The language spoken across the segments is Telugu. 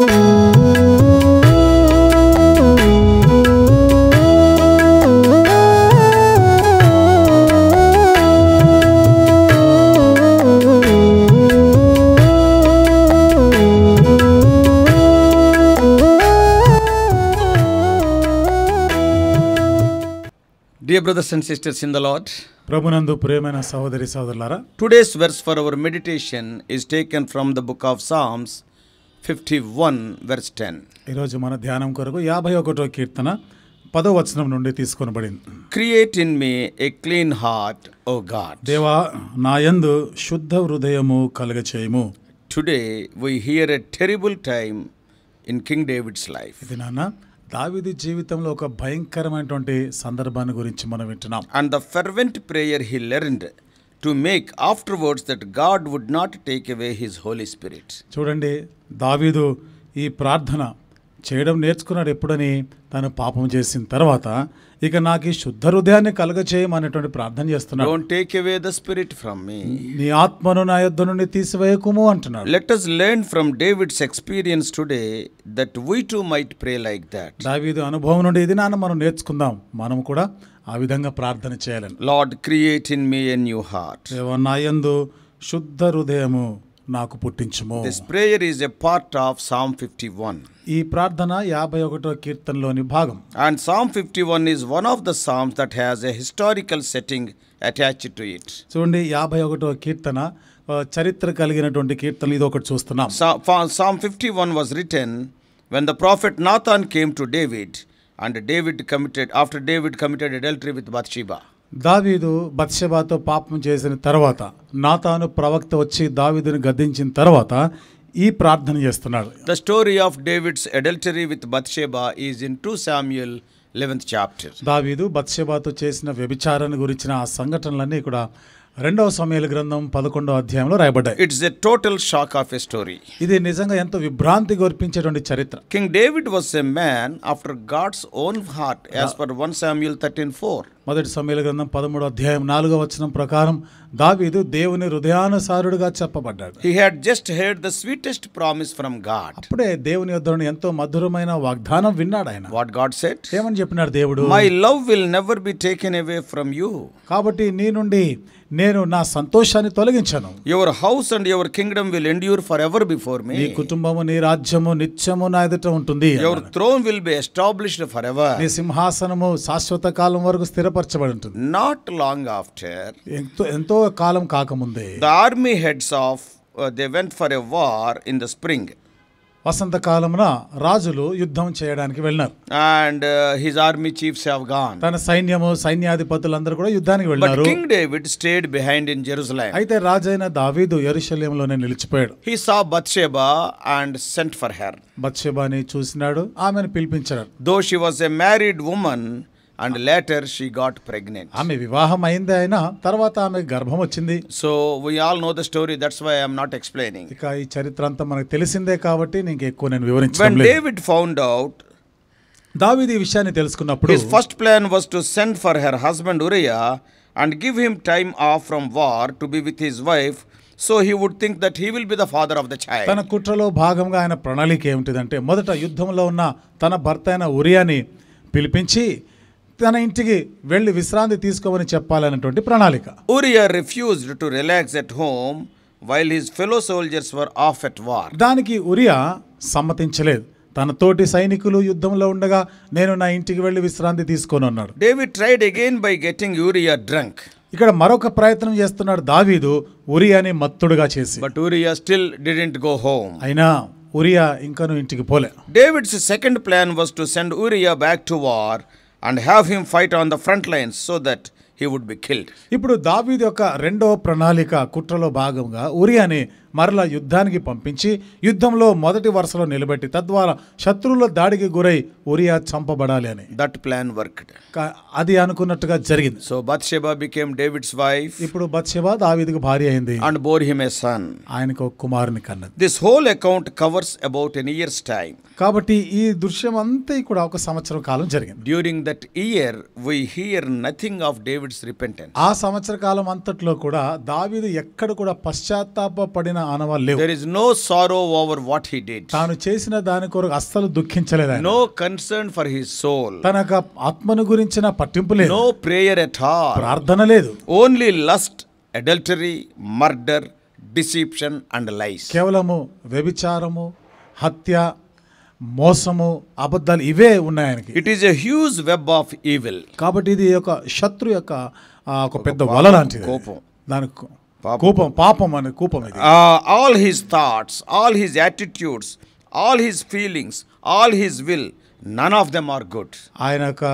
Dear brothers and sisters in the Lord, Today's verse for our meditation is taken from the book of Psalms fifty one verse ten ఈరోజు మన ధ్యానం కొరకు యాభై ఒకటో కీర్తన పదో వచనం నుండి తీసుకునబడింది create in me a clean heart O God దేవా నా యందు శుద్ధ హృదయము కలగచేయము today why here a terrible time in king David's life ఇది నాన్న దావిది జీవితంలో ఒక భయంకరమైనటువంటి సందర్భాన్ని గురించి మనం వింటున్నాం and the fervent prayer he learned to make afterwards that God would not take away his Holy Spirit చూడండి దావీదు ఈ ప్రార్థన చేయడం నేర్చుకున్నాడు ఎప్పుడని తను పాపం చేసిన తర్వాత ఇక నాకు ఈ శుద్ధ హృదయాన్ని కలగచేయమనేటువంటి ప్రార్థన చేస్తున్నాడు take away the spirit from me నీ ఆత్మను నా యొద్ద నుండి తీసివేయకుము అంటున్నాడు let us learn from David's experience today that we too might pray like that దావీదు అనుభవం నుండి ఇది నాన్న మనం నేర్చుకుందాం మనం కూడా ఆ విధంగా ప్రార్థన చేయాలని Lord create in me a new heart నా యందు శుద్ధ హృదయము నాకు పుట్టించుము this prayer is a part of Psalm fifty one ఈ ప్రార్థన యాభై ఒకటో కీర్తనలోని భాగం and Psalm fifty one is one of the psalms that has a historical setting attach to it చూడండి యాభై ఒకటో కీర్తన చరిత్ర కలిగినటువంటి కీర్తనలు ఇది ఒకటి చూస్తున్నాం Psalm fifty one was written when the prophet Nathan came to David and David committed after David committed adultery with Bathsheba దావీదు బత్సబాతో పాపం చేసిన తర్వాత నాతాను ప్రవక్త వచ్చి దావీదును గద్దించిన తర్వాత ఈ ప్రార్థన చేస్తున్నాడు the story of David's adultery with Bathsheba is in two Samuel eleventh chapter దావీదు బత్షేబాతో చేసిన వ్యభిచారాన్ని గురించిన ఆ సంఘటనలన్నీ ఇక్కడ రెండవ సమయాల గ్రంథం పదకొండవ అధ్యాయంలో రాయబడ్డాయి it's a total shock of a story ఇది నిజంగా ఎంతో విభ్రాంతి గొర్పించేటువంటి చరిత్ర king David was a man after God's own heart as per one Samuel thirteen four మొదటి సమయాల గ్రంథం పదమూడు అధ్యాయం నాలుగో వచనం ప్రకారం దావీదు దేవుని హృదయానుసారుడుగా చెప్పబడ్డాడు he had just heard the sweetest promise from God అప్పుడే దేవుని యుద్ధం ఎంతో మధురమైన వాగ్దానం విన్నాడు ఆయన వాట్ గాడ్ సెట్ ఏమని చెప్పినాడు దేవుడు my love will never be taken away from you కాబట్టి నీ నుండి నేను నా సంతోషాన్ని తొలగించను your house and your kingdom will endure forever before me కుటుంబము నీ రాజ్యము నిత్యము నా ఎదుట ఉంటుంది your throne will be established forever నీ సింహాసనము శాశ్వత కాలం వరకు స్థిర భద్రపరచబడి ఉంటుంది నాట్ లాంగ్ ఆఫ్టర్ ఎంతో ఎంతో కాలం కాకముందే the army heads off they went for a war in the spring వసంత కాలమున రాజులు యుద్ధం చేయడానికి వెళ్ళినారు and his army chiefs have gone తన సైన్యము సైన్యాధిపతులందరూ కూడా యుద్ధానికి వెళ్ళారు king David stayed behind in Jerusalem అయితే రాజైన దావీదు యెరూషలేములోనే నిలిచిపోయాడు he saw Bathsheba and sent for her బత్షేబాని చూసినాడు ఆమెను పిలిపించారు though she was a married woman and later she got pregnant ఆమె వివాహం అయింది అయినా తర్వాత ఆమె గర్భం వచ్చింది so we all know the story that's why I'm not explaining ఇక ఈ చరిత్ర అంతా మనకు తెలిసిందే కాబట్టి నీకు ఎక్కువ నేను వివరించడం లేదు డేవిడ్ ఫౌండ్ అవుట్ దావీది విషయాన్ని తెలుసుకున్నప్పుడు his first plan was to send for her husband Uriah and give him time off from war to be with his wife so he would think that he will be the father of the child తన కుట్రలో భాగంగా ఆయన ప్రణాళిక ఏమిటిదంటే మొదట యుద్ధంలో ఉన్న తన భర్త అయిన ఉరియాని పిలిపించి తన ఇంటికి వెళ్ళి విశ్రాంతి తీసుకోమని చెప్పాలన్నటువంటి ప్రణాళిక Uriah refuse to relax at home while his fellow soldiers were off at war దానికి ఉరియా సమ్మతించలేదు తన తోటి సైనికులు యుద్ధంలో ఉండగా నేను నా ఇంటికి వెళ్ళి విశ్రాంతి తీసుకొని ఉన్నాడు David tried again by getting Uriah drunk ఇక్కడ మరొక ప్రయత్నం చేస్తున్నాడు దావీదు ఉరియాని మత్తుడుగా చేసి but Uriah still didn't go home అయినా ఉరియా ఇంకను ఇంటికి పోలే David's second plan was to send Uriah back to war and have him fight on the front lines so that he would be killed ఇప్పుడు దావీద్ యొక్క రెండో ప్రణాళిక కుట్రలో భాగంగా ఉరియాని మరల యుద్ధానికి పంపించి యుద్ధంలో మొదటి వరుసలో నిలబెట్టి తద్వారా శత్రువుల దాడికి గురై ఒరియా చంపబడాలి అని దట్ ప్లాన్ వర్క్ అది అనుకున్నట్టుగా జరిగింది so Bathsheba became David's wife ఇప్పుడు బత్షెబా దావీదుకు భార్య అయింది and bore him a son ఆయనకు కుమారుని కన్నది this whole account covers about a year's time కాబట్టి ఈ దృశ్యం అంతా కూడా ఒక సంవత్సరం కాలం జరిగింది during that year we hear nothing of David's repentance ఆ సంవత్సర కాలం అంతట్లో కూడా దావీదు ఎక్కడ కూడా పశ్చాత్తాప పడిన ఆవేదన ఆనవాళ్ళు లేవు is no sorrow over what he did తాను చేసిన దాని కొరకు అస్సలు దుఃఖించలేదు no concern for his soul తనక ఆత్మను గురించిన పట్టింపు లేదు నో ప్రేయర్ ఎట్ ఆల్ ప్రార్థన లేదు only lust adultery murder deception and lies కేవలము వ్యభిచారము హత్య మోసము అబద్ధాలు ఇవే ఉన్నాయి ఆయనకి it is a huge web of evil కాబట్టి ఇది ఒక శత్రు యొక్క ఒక పెద్ద వల లాంటిది కోపం దానికి కూపం పాపం అనే కోపం all his thoughts all his attitudes all his feelings all his will none of them are good ఆయన యొక్క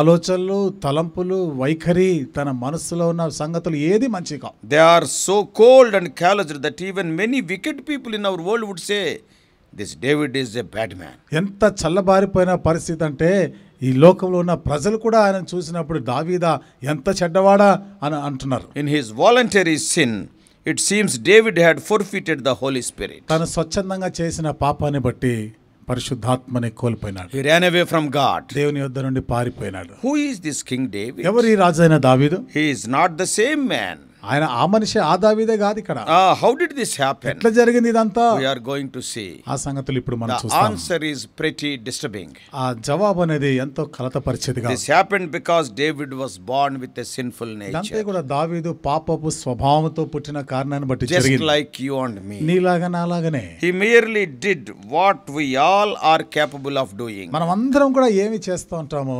ఆలోచనలు తలంపులు వైఖరి తన మనస్సులో ఉన్న సంగతులు ఏది మంచి they are so cold and callous that even many wicked people in our world would say this David is a bad man ఎంత చల్లబారిపోయిన పరిస్థితి అంటే ఈ లోకంలో ఉన్న ప్రజలు కూడా ఆయన చూసినప్పుడు దావీదా ఎంత చెడ్డవాడా అని అంటున్నారు in his voluntary sin it seems David had forfeited the Holy Spirit తను స్వచ్ఛందంగా చేసిన పాపాన్ని బట్టి పరిశుద్ధాత్మని కోల్పోయినాడు హి ran away from god దేవుని యొద్ద నుండి పారిపోయినాడు who is this king David ఎవరు ఈ రాజైన దావీదు he is not the same man ఆయన ఆ మనిషి ఆ కాదు ఇక్కడ హౌ డిడ్ దిస్ హ్యాపెన్ ఎట్లా జరిగింది ఇదంతా we are going to see ఆ సంగతులు ఇప్పుడు మనం చూస్తాం ఆన్సర్ ఇస్ ప్రిటీ డిస్టర్బింగ్ ఆ జవాబు అనేది ఎంతో కలతపరిచేదిగా this happen because David was born with a sinful nature అంటే కూడా దావీదు పాపపు స్వభావంతో పుట్టిన కారణాన్ని బట్టి just like you and me నీలాగా నాలాగనే he merely did what we all are capable of doing మనం అందరం కూడా ఏమి చేస్తూ ఉంటామో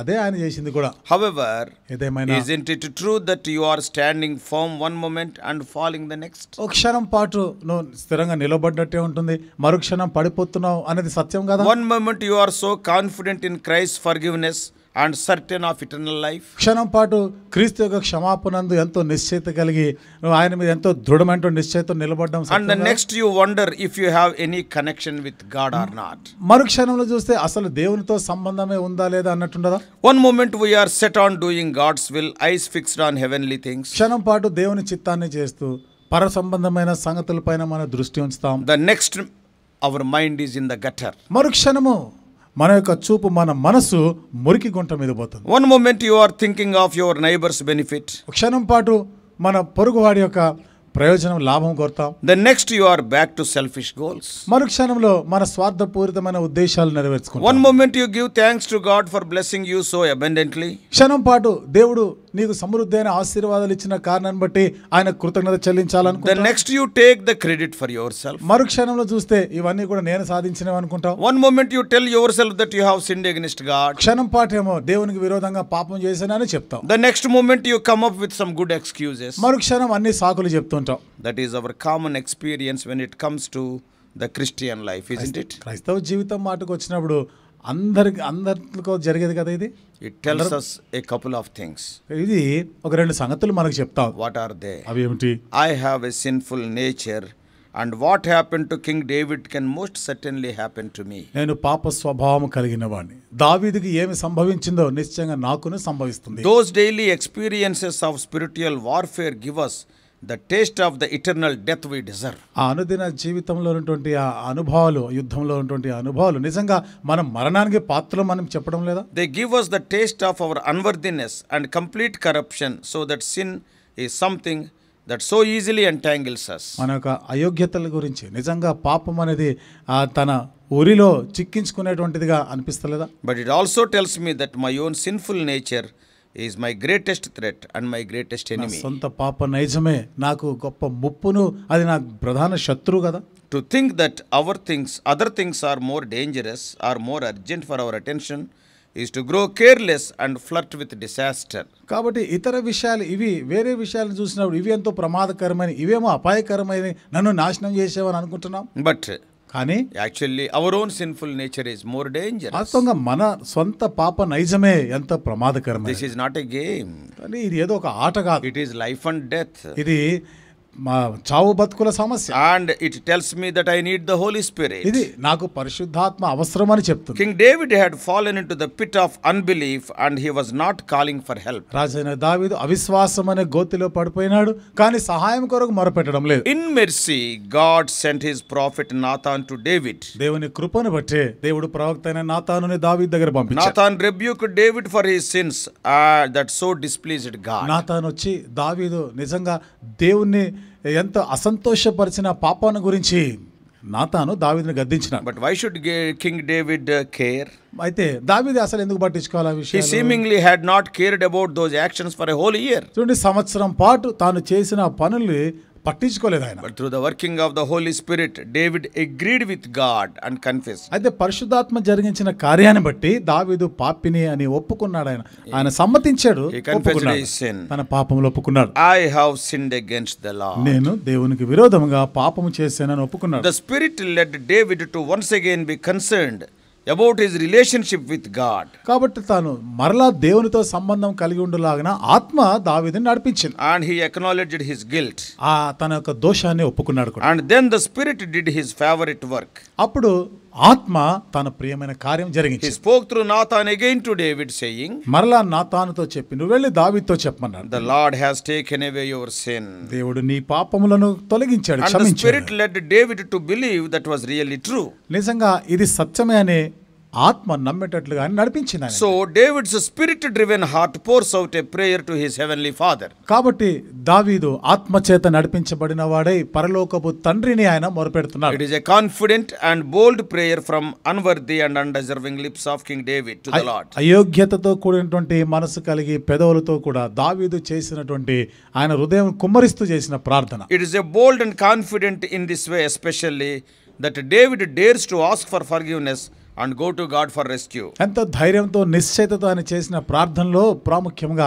అదే ఆయన చేసింది కూడా హవెవర్ ఏదేమైనా isn't it true that you are standing firm one moment and falling the next ఒక క్షణం పాటు ను స్థిరంగా నిలబడ్డట్టే ఉంటుంది మరుక్షణం పడిపోతున్నావు అనేది సత్యం కదా one moment you are so confident in Christ forgiveness and certain of eternal life క్షణం పాటు క్రీస్తు యొక్క క్షమాపణందు ఎంతో నిశ్చయిత కలిగి ఆయన మీద ఎంతో దృఢమైన నిశ్చయిత నిలబడడం and next you wonder if you have any connection with God or not మరు క్షణంలో చూస్తే అసలు దేవునితో సంబంధమే ఉందా లేదా అన్నట్టుండదా one moment we are set on doing God's will eyes fixed on heavenly things క్షణం పాటు దేవుని చిత్తాన్ని చేస్తూ పర సంబంధమైన సంగతులపైన మన దృష్టి ఉంచుతాం the next our mind is in the gutter మరుక్షణము మన యొక్క చూపు మన మనసు మురికి గుంట మీద పోతుంది one moment you are thinking of your neighbour's benefit క్షణం పాటు మన పొరుగువాడి యొక్క ప్రయోజనం లాభం కోరుతాం the next you are back to selfish goals మరుక్షణంలో మన స్వార్థపూరితమైన ఉద్దేశాలు నెరవేర్చుకుంటాం one moment you give thanks to God for blessing you so abundantly క్షణం పాటు దేవుడు నీకు సమృద్ధైన ఆశీర్వాదాలు ఇచ్చిన కారణాన్ని బట్టి ఆయన కృతజ్ఞత చెల్లించాలనుకుంటా the next you take the credit for yourself మరుక్షణంలో చూస్తే ఇవన్నీ కూడా నేను సాధించినవి అనుకుంటాం one moment you tell yourself that you have sinned against God క్షణం పాటేమో దేవునికి విరోధంగా పాపం చేశానని చెప్తాం the next moment you come up with some good excuses మరుక్షణం అన్ని సాకులు చెప్తాం ఉంటాం that is our common experience when it comes to the Christian life is it క్రైస్తవ జీవితం మాటకు వచ్చినప్పుడు అందరికి అందరితో జరిగేది కదా ఇది it tells us a couple of things ఇది ఒక రెండు సంగతులు మనకు చెప్తాం వాట్ ఆర్ దే అవి ఏమిటి I have a sinful nature and what happen to King David can most certainly happen to me నేను పాప స్వభావం కలిగిన వాడిని దావీదికి ఏమి సంభవించిందో నిశ్చయంగా నాకునే సంభవిస్తుంది those daily experiences of spiritual warfare give us the taste of the eternal death we deserve ఆ అనుదిన జీవితంలో ఉన్నటువంటి ఆ అనుభవాలు యుద్ధంలో ఉన్నటువంటి అనుభవాలు నిజంగా మనం మరణానికి పాత్రలు మనం చెప్పడం లేదా they give us the taste of our unworthiness and complete corruption so that sin is something that so easily entangles us మన యొక్క అయోగ్యతల గురించి నిజంగా పాపం అనేది తన ఊరిలో చిక్కించుకునేటువంటిదిగా అనిపిస్తలేదా but it also tells me that my own sinful nature is my greatest threat and my greatest enemy సొంత పాప నైజమే నాకు గొప్ప ముప్పును అది నాకు ప్రధాన శత్రువు కదా to think that our things other things are more dangerous or more urgent for our attention is to grow careless and flirt with disaster కాబట్టి ఇతర విషయాలు ఇవి వేరే విషయాలు చూసినప్పుడు ఇవి ఎంతో ప్రమాదకరమైన ఇవేమో అపాయకరమైన నన్ను నాశనం చేసేవని అనుకుంటున్నాం బట్ కానీ actually our own sinful nature is more danger వాస్తవంగా మన సొంత పాప నైజమే ఎంత ప్రమాదకరం this is not a game కానీ ఇది ఏదో ఒక ఆట కాదు it is life and death ఇది మా చావు బతుకుల సమస్య and it tells me that I need the Holy Spirit ఇది నాకు పరిశుద్ధాత్మ అవసరమని చెప్తుంది King David had fallen into the pit of unbelief and he was not calling for help రాజైన దావీదు అవిశ్వాసం అనే గోతిలో పడిపోయినాడు కానీ సహాయం కొరకు మొరపెట్టడం లేదు in mercy God sent his prophet Nathan to David దేవుని కృపను బట్టి దేవుడు ప్రవక్త అయిన నాథానుని దావీద్ దగ్గర పంపించాడు Nathan rebuke David for his sins that so displeased God Nathan వచ్చి దావీదు నిజంగా దేవుణ్ణి ఎంత అసంతోషపరిచిన పాపాను గురించి నాతాను దావిదిని గద్దించిన but why should King David care అయితే దావిది అసలు ఎందుకు పట్టించుకోవాలి ఆ విషయం seemingly had not cared about those actions for a whole year చూడండి సంవత్సరం పాటు తాను చేసిన పనులు పట్టించుకోలేదు ఆయన but through the working of the Holy Spirit David agreed with God and confess అయితే పరిశుద్ధాత్మ జరిగించిన కార్యాన్ని బట్టి దావిదు పాపిని అని ఒప్పుకున్నాడు ఆయన ఆయన సమ్మతించాడు తన పాపంలో ఒప్పుకున్నాడు I have sinned against the law నేను దేవునికి విరోధంగా పాపము చేశానని ఒప్పుకున్నాడు the Spirit led David to once again be concerned about his relationship with God కాబట్టి తాను మరలా దేవునితో సంబంధం కలిగి ఉండలాగిన ఆత్మ దావీదుని నడిపించింది and he acknowledge his guilt ఆ తన యొక్క దోషాన్ని ఒప్పుకున్నాడు and then the Spirit did his favourite work అప్పుడు ఆత్మ తన ప్రియమైన కార్యం జరిగింది spoke through Nathan again to David saying మరలా నాతానుతో చెప్పి నువ్వు వెళ్ళి దావీదుతో చెప్పన్నాడు the Lord has taken away your sin దేవుడు నీ పాపములను తొలగించాడు క్షమించాడు Spirit led David to believe that was really true నిజంగా ఇది సత్యమే అనే ఆత్మ నమ్మేటట్లుగా నడిపించింది so David's Spirit driven heart pours out a prayer to his heavenly Father కాబట్టి దావీదు ఆత్మ చేత నడిపించబడిన వాడై పరలోకపు తండ్రిని ఆయన మొరపెడుతున్నాడు it is a confident and bold prayer from unworthy and undeserving lips of King David to the Lord అయోగ్యతతో కూడినటువంటి మనసు కలిగి పెదవులతో కూడా దావీదు చేసినటువంటి ఆయన హృదయం కుమ్మరిస్తూ చేసిన ప్రార్థన it is a bold and confident in this way especially that David dares to ask for forgiveness and go to God for rescue ఎంత ధైర్యంతో నిశ్చయితతో ఆయన చేసిన ప్రార్థనలో ప్రాముఖ్యంగా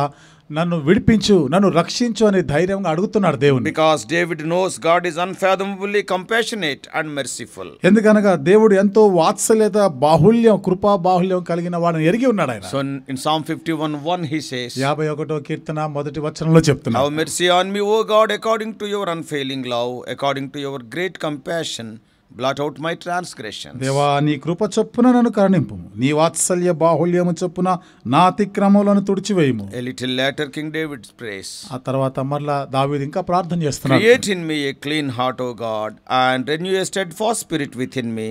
నన్ను విడిపించు నన్ను రక్షించు అని ధైర్యంగా అడుగుతున్నాడు దేవుడు because David knows God is unfathomably compassionate and merciful ఎందుకనగా దేవుడు ఎంతో వాత్సల్యత బాహుల్యం కృపా బాహుల్యం కలిగిన వాడిని ఎరిగి ఉన్నాడు ఆయన so in Psalm 51 1 he says 51వ కీర్తన మొదటి వచనంలో చెప్తున్నా have mercy on me O God according to your unfailing love according to your great compassion blot out my transgression దేవా నీ కృప చొప్పున నన్ను కరుణింపు నీ వాత్సల్య బాహుళ్యము చొప్పున నా అతిక్రమములను తుడిచివేయము a little later King David's prays ఆ తర్వాత మరలా దావీదు ఇంకా ప్రార్థన చేస్తున్నాడు create in me a clean heart O God and renew steadfast spirit within me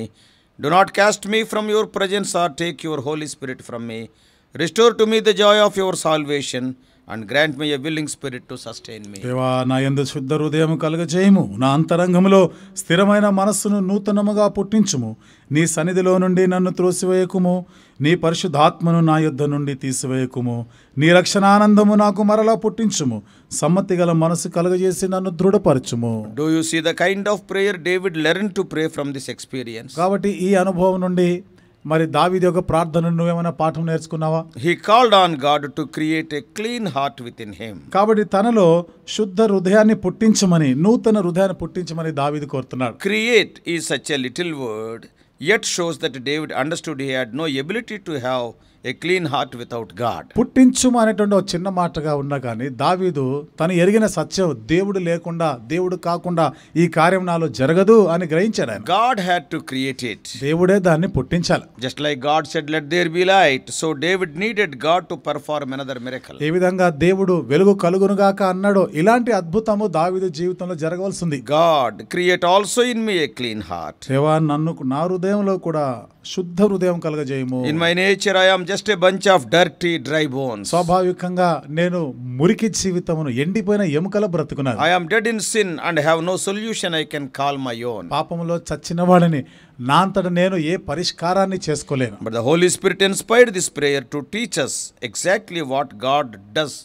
do not cast me from your presence or take your Holy Spirit from me restore to me the joy of your salvation and grant me willing spirit to sustain me దేవా నా ఎందు శుద్ధ హృదయం కలుగజేయము నా అంతరంగంలో స్థిరమైన మనస్సును నూతనముగా పుట్టించుము నీ సన్నిధిలో నుండి నన్ను త్రోసివేయకుము నీ పరిశుద్ధాత్మను నా యుద్ధ నుండి తీసివేయకుము నీ రక్షణ ఆనందము నాకు మరలా పుట్టించుము సమ్మతి గల మనసు కలుగజేసి నన్ను దృఢపరచుము do you see the kind of prayer David learn to pray from this experience కాబట్టి ఈ అనుభవం నుండి మరి దావీది యొక్క ప్రార్థనను నువ్వేమైనా పాఠం నేర్చుకున్నావా he called on God to create a clean heart within him కాబట్టి తనలో శుద్ధ హృదయాన్ని పుట్టించమని నూతన హృదయాన్ని పుట్టించమని దావీది కోరుతున్నాడు create is such a little word yet shows that David understood he had no ability to have a clean heart without God పుట్టించుము అనేటువంటి ఒక చిన్న మాటగా ఉన్నా కానీ దావీదు తను ఎరిగిన సత్యం దేవుడు లేకుండా దేవుడు కాకుండా ఈ కార్యం నాలో జరగదు అని గ్రహించాడు ఆయన God had to create it దేవుడే దాన్ని పుట్టించాలి just like God said let there be light so David needed God to perform another miracle ఏ విధంగా దేవుడు వెలుగు కలుగును గాక అన్నాడు ఇలాంటి అద్భుతము దావీదు జీవితంలో జరగవలసింది God create also in me a clean heart దేవా నన్ను నా హృదయంలో కూడా శుద్ధ హృదయం కలగజేయము in my nature I am just a bunch of dirty dry bones స్వాభావికంగా నేను మురికి జీవితమును ఎండిపోయిన ఎముకల బ్రతుకున్నాను I am dead in sin and have no solution I can call my own పాపములో చచ్చిన వాడిని నా నేను ఏ పరిష్కారాన్ని చేసుకోలేను but the Holy Spirit inspired this prayer to teachers exactly what God does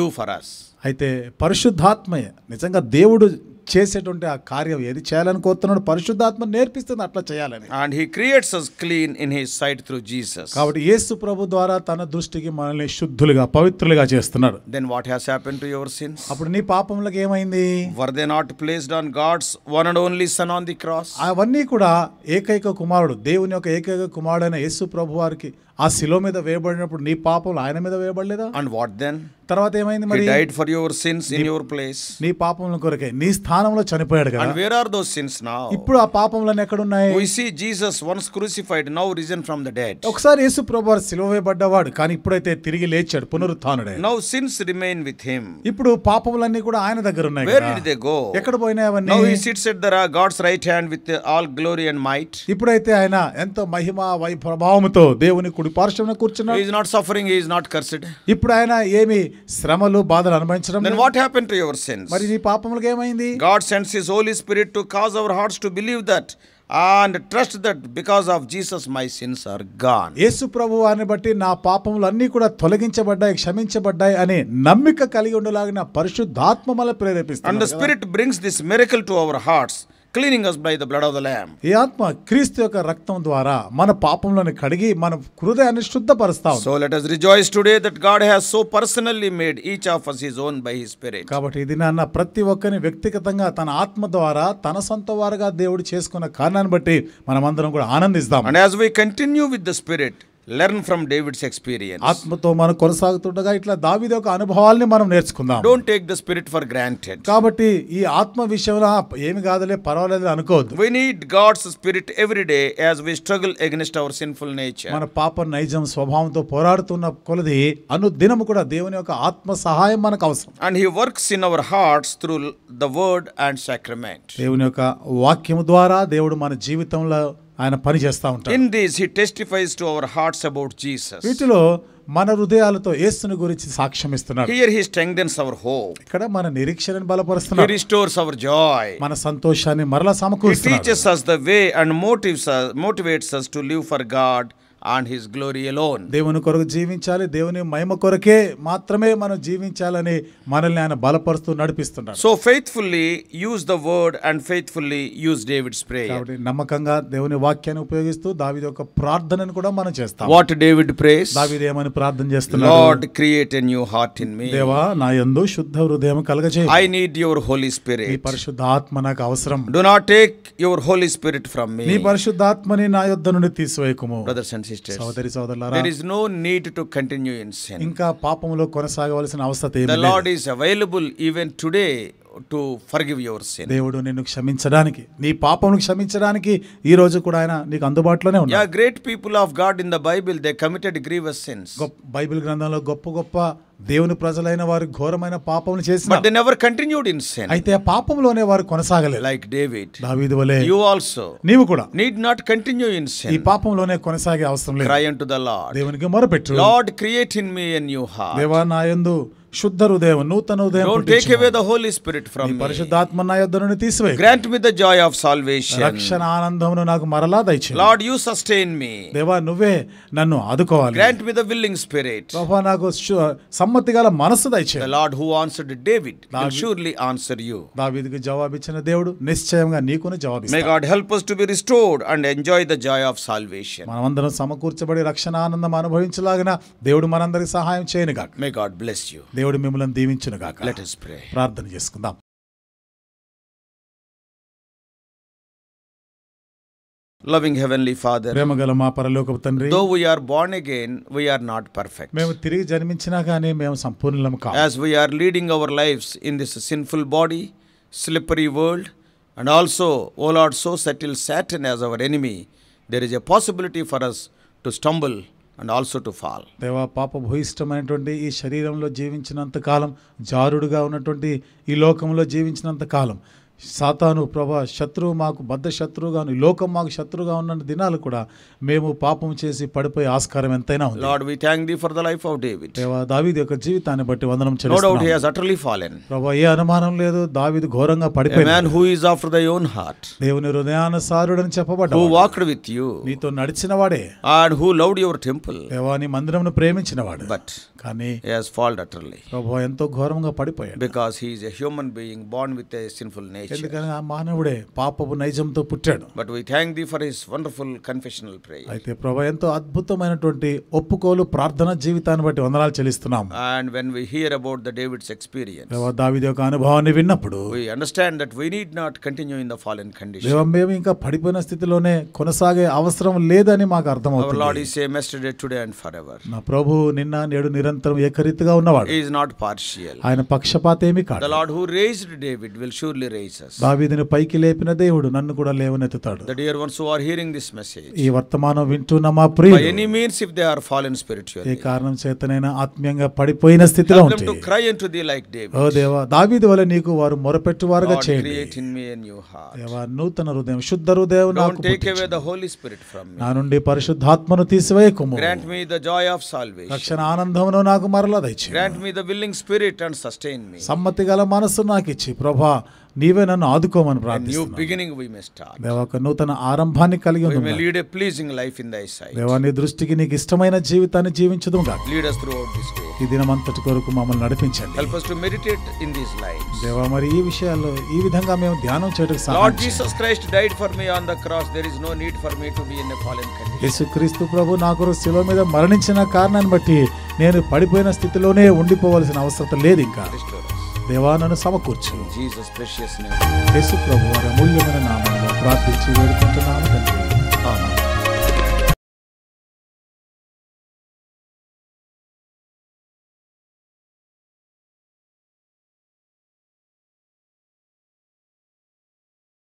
do for us అయితే పరిశుద్ధాత్మయే నిజంగా దేవుడు చేసేటువంటి ఆ కార్యం ఏది చేయాలని కోరుతున్నాడు పరిశుద్ధాత్మ నేర్పిస్తుంది అట్లా చేయాలని and he creates us clean in his sight through Jesus కాబట్టి యేసు ప్రభు ద్వారా తన దృష్టికి మనల్ని శుద్ధులుగా పవిత్రులుగా చేస్తున్నాడు then what has happen to your sins అప్పుడు నీ పాపములకు ఏమైంది were they not placed on God's one and only Son on the cross అవన్నీ కూడా ఏకైక కుమారుడు దేవుని యొక్క ఏకైక కుమారుడైన యేసు ప్రభు వారికి ఆ శిలో మీద వేయబడినప్పుడు నీ పాపం ఆయన మీద వేయబడలేదా అండ్ వాట్ దెన్ తర్వాత ఏమైంది మరి died for your sins in your place నీ పాపముల కొరకే నీ స్థానంలో చనిపోయాడు కదా and where are those sins now ఇప్పుడు ఆ పాపములన్నీ ఎక్కడ ఉన్నాయి we see Jesus once crucified now risen from the dead ఒకసారి యేసు ప్రభువారు సిలువ వేయబడ్డవాడు కానీ ఇప్పుడైతే తిరిగి లేచాడు పునరుత్థానుడే now sins remain with him ఇప్పుడు పాపములన్నీ కూడా ఆయన దగ్గర ఉన్నాయి వేర్ డిడ్ దే గో ఎక్కడ పోయినాయి అవన్నీ now he sits at the God's right hand with all glory and might ఇప్పుడైతే ఆయన ఎంతో మహిమ వైభవముతో దేవుని కుడి పార్శ్వమున కూర్చున్నాడు he is not suffering he is not cursed ఇప్పుడు ఆయన ఏమి శ్రమలు బాధలు అనుభవించ నడిపించడం then what happen to your sins మరి నీ పాపములకు ఏమైంది God sends his Holy Spirit to cause our hearts to believe that and trust that because of Jesus my since are gone యేసు ప్రభు అని బట్టి నా పాపములు అన్నీ కూడా తొలగించబడ్డాయి క్షమించబడ్డాయి అని నమ్మిక కలిగి ఉండలాగిన పరిశుద్ధాత్మ మళ్ళీ ప్రేరేపిస్తుంది and the Spirit brings this miracle to our hearts cleaning us by the blood of the Lamb ఈ ఆత్మ క్రీస్తు యొక్క రక్తం ద్వారా మన పాపంలోని కడిగి మన హృదయాన్ని శుద్ధపరుస్తాం so let us rejoice today that God has so personally made each of us his own by his Spirit కాబట్టి ఇది నాన్న ప్రతి ఒక్కరిని వ్యక్తిగతంగా తన ఆత్మ ద్వారా తన సొంత వారుగా దేవుడు చేసుకున్న కారణాన్ని బట్టి మనమందరం కూడా ఆనందిస్తాం and as we continue with the Spirit learn from David's experience ఆత్మతో మనం కొనసాగుతుండగా ఇట్లా దావీది ఒక అనుభవాల్ని మనం నేర్చుకుందాం don't take the Spirit for granted కాబట్టి ఈ ఆత్మ విషయంలో ఏమి కాదులే పర్వాలేదు అనుకోవద్దు we need God's Spirit every day as we struggle against our sinful nature మన పాప నైజం స్వభావంతో పోరాడుతున్న కొలది దినము కూడా దేవుని యొక్క ఆత్మ సహాయం మనకు అవసరం and he works in our hearts through the Word and sacrament దేవుని యొక్క వాక్యం ద్వారా దేవుడు మన జీవితంలో ఆయన పని చేస్తూ ఉంటారు in this he testifies to our hearts about Jesus వీటిలో మన హృదయాలతో యేసుని గురించి సాక్ష్యం ఇస్తున్నారు here he strengthens our hope ఇక్కడ మన నిరీక్షణను బలపరుస్తున్నారు హి రిస్టోర్స్ అవర్ జాయ్ మన సంతోషాన్ని మరలా సమకూరుస్తున్నారు he teaches us the way and motives us motivates us to live for god and his glory alone దేవుని కొరకు జీవించాలి దేవుని మహిమ కొరకే మాత్రమే మనం జీవించాలని మనల్ని ఆయన బలపరుస్తూ నడిపిస్తున్నాడు so faithfully use the Word and faithfully use David's prayer నమ్మకంగా దేవుని వాక్యాన్ని ఉపయోగిస్తూ దావిది యొక్క ప్రార్థనను కూడా మనం చేస్తాం వాట్ డేవిడ్ ప్రేస్ దావి ఏమని ప్రార్థన చేస్తున్నాడు Lord create a new heart in me దేవా నా యందు శుద్ధ హృదయం కలగజేయి I need your Holy Spirit ఈ పరిశుద్ధ ఆత్మ నాకు అవసరం do not take your Holy Spirit from me నీ పరిశుద్ధాత్మని నా యొద్ద నుండి తీసివేయకుము బ్రదర్స్ అండ్ సిస్టర్స్ సోదరి సోదరులారా there is no need to continue in sin ఇంకా పాపములో కొనసాగవలసిన అవసరం లేదు the Lord is available even today to forgive your sin దేవుడు నిన్ను క్షమించడానికి నీ పాపమును క్షమించడానికి ఈ రోజు కూడా ఆయన నీకు అందుబాటులోనే ఉంది yeah great people of God in the Bible they committed grievous sins Bible గ్రంథంలో గొప్ప గొప్ప దేవుని ప్రజలైన వారు ఘోరమైన పాపములు చేసి but they never continued in sin అయితే ఆ పాపములోనే వారు కొనసాగలేదు లైక్ డేవిడ్ దావీదు వలే యు ఆల్సో నీవు కూడా need not continue in sin ఈ పాపములోనే కొనసాగే అవసరం లేదు క్రై టు ద లార్డ్ దేవునికి మొరపెట్టు Lord create in me a new heart దేవా నాయందు శుద్ధ హృదయం నూతన హృదయం take away the Holy Spirit from పరిశుద్ధాత్మ నా యొద్ద నుండి తీసివేయి grant me the joy of salvation రక్షణ ఆనందమును నాకు మరలా దయచేయి లార్డ్ యు సస్టైన్ మీ దేవా నువ్వే నన్ను ఆదుకోవాలి grant me the willing spirit ప్రభు నాకు సమ్మతి గల మనసు దయచేయి the Lord who answered David will surely answer you దావీదుకు ఇచ్చిన దేవుడు నిశ్చయంగా నీకును జవాబిస్తాడు may God help us to be restored and enjoy the joy of salvation మనమందరం సమకూర్చబడి రక్షణ ఆనందం అనుభవించలాగిన దేవుడు మనందరికి సహాయం చేయను గాక మే గాడ్ బ్లెస్ యు దేవుడు మిమ్మల్ని దీవించిన గాక లెట్ us pray ప్రార్థన చేసుకుందాం లవింగ్ హెవెన్లీ ఫాదర్ ప్రేమగల మా పరలోకపు తండ్రి though we are born again we are not perfect మేము తిరిగి జన్మించినా కానీ మేము సంపూర్ణులం కాదు as we are leading our lives in this sinful body slippery world and also all also settle Satan as our enemy there is a possibility for us to stumble and also to fall దేవా పాప భూయిష్టమైనటువంటి ఈ శరీరంలో జీవించినంత కాలం జారుడుగా ఉన్నటువంటి ఈ లోకంలో జీవించినంత కాలం సాతాను ప్రభా శత్రువు మాకు బద్ద శత్రువుగాను లోకం మాకు శత్రువుగా ఉన్న దినాలు కూడా మేము పాపం చేసి పడిపోయే ఆస్కారం ఎంతైనా ఉంది Lord we thank thee for the life of David దేవా దావీదు యొక్క జీవితాన్ని బట్టి వందనం చెల్లిస్తున్నాం నో డౌట్ హి ఫాలెన్ ప్రభా ఏ అనుమానం లేదు దావీదు ఘోరంగా పడిపోయిన man who is of the own heart దేవుని హృదయాన సారుడని చెప్పబడ్డాడు హూ వాక్డ్ విత్ యు నీతో నడిచిన వాడే and who loved your temple దేవా నీ మందిరమును ప్రేమించినవాడు బట్ కానీ హి హస్ ఫాల్డ్ అటర్లీ ప్రభా ఎంతో ఘోరంగా పడిపోయాడు because he is a human being bound with a sinful nature nature మానవుడే పాపపు నైజంతో పుట్టాడు but we thank thee for his wonderful confessional prayer అయితే ప్రభు ఎంతో అద్భుతమైనటువంటి ఒప్పుకోలు ప్రార్థన జీవితాన్ని బట్టి వందనాలు చెల్లిస్తున్నాం and when we hear about the David's experience దేవ దావీదు యొక్క అనుభవాన్ని విన్నప్పుడు we understand that we need not continue in the fallen condition దేవ మేము ఇంకా పడిపోయిన స్థితిలోనే కొనసాగే అవసరం లేదని మాకు అర్థమవుతుంది Lord is same yesterday today and for ever నా ప్రభు నిన్న నేడు నిరంతరం ఏకరీతిగా ఉన్నవాడు ఈజ్ నాట్ పార్షియల్ ఆయన పక్షపాత ఏమి కాదు the Lord who raised David will surely raise Jesus దావీదును పైకి లేపిన దేవుడు నన్ను కూడా లేవనెత్తుతాడు the dear ones who are hearing this message ఈ వర్తమానం వింటున్న మా ప్రియులు by any means if they are fallen spiritual ఈ కారణం చేతనైనా ఆత్మీయంగా పడిపోయిన స్థితిలో ఉంటే to cry into thee like David ఓ దేవా దావీదు వలె నీకు వారు మొరపెట్టువారుగా చేయండి create in me a new heart దేవా నూతన హృదయం శుద్ధ హృదయం నాకు take away the Holy Spirit from me నా నుండి పరిశుద్ధాత్మను తీసివేయకుము grant me the joy of salvation రక్షణ ఆనందమును నాకు మరలా దయచేయండి grant me the willing spirit and sustain me సమ్మతి గల మనసు నాకు ఇచ్చి ప్రభా నీవే నన్ను ఆదుకోమని ప్రార్థిస్తున్నాను దేవా ఒక నూతన ఆరంభాన్ని కలిగి lead pleasing life in thy sight దేవా నీ దృష్టికి నీకు ఇష్టమైన జీవితాన్ని జీవించదు లీడ్ us throughout this ఈ దినం అంతటి కొరకు మమ్మల్ని నడిపించండి help us to meditate in this life దేవా మరి ఈ విషయాల్లో ఈ విధంగా మేము ధ్యానం చేయడానికి సహాయం Lord Jesus Christ died for me on the cross there is no need for me to be in a fallen condition యేసుక్రీస్తు ప్రభు నా కొరకు శిలువ మీద మరణించిన కారణాన్ని బట్టి నేను పడిపోయిన స్థితిలోనే ఉండిపోవాల్సిన అవసరం లేదు ఇంకా రిస్టోర్ దేవాలను సమకూర్చు జీసస్ ప్రెషియస్ నేమ్ అమూల్యమైన నామంలో ప్రార్థించి వేడుకుంటున్నాను తండ్రి